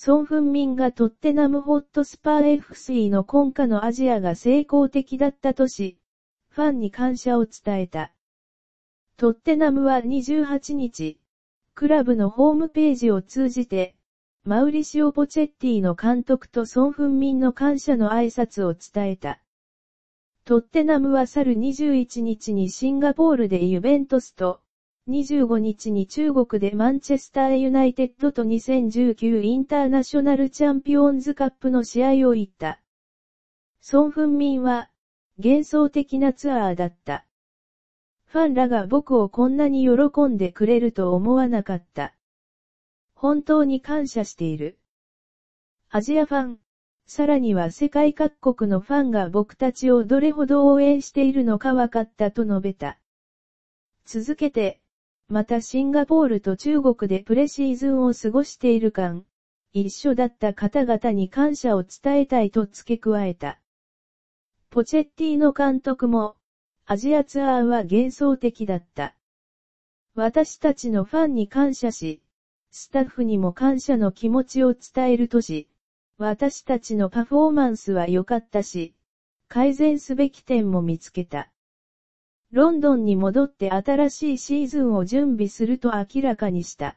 ソン・フンミンがトッテナムホットスパー FC の今夏のアジアが成功的だったとし、ファンに感謝を伝えた。トッテナムは28日、クラブのホームページを通じて、マウリシオ・ポチェッティの監督とソン・フンミンの感謝の挨拶を伝えた。トッテナムは去る21日にシンガポールでユベントスと、25日に中国でマンチェスターユナイテッドと2019インターナショナルチャンピオンズカップの試合を言った。ソン・フンミンは、幻想的なツアーだった。ファンらが僕をこんなに喜んでくれると思わなかった。本当に感謝している。アジアファン、さらには世界各国のファンが僕たちをどれほど応援しているのか分かったと述べた。続けて、またシンガポールと中国でプレシーズンを過ごしている間、一緒だった方々に感謝を伝えたいと付け加えた。ポチェッティの監督も、アジアツアーは幻想的だった。私たちのファンに感謝し、スタッフにも感謝の気持ちを伝えるとし、私たちのパフォーマンスは良かったし、改善すべき点も見つけた。ロンドンに戻って新しいシーズンを準備すると明らかにした。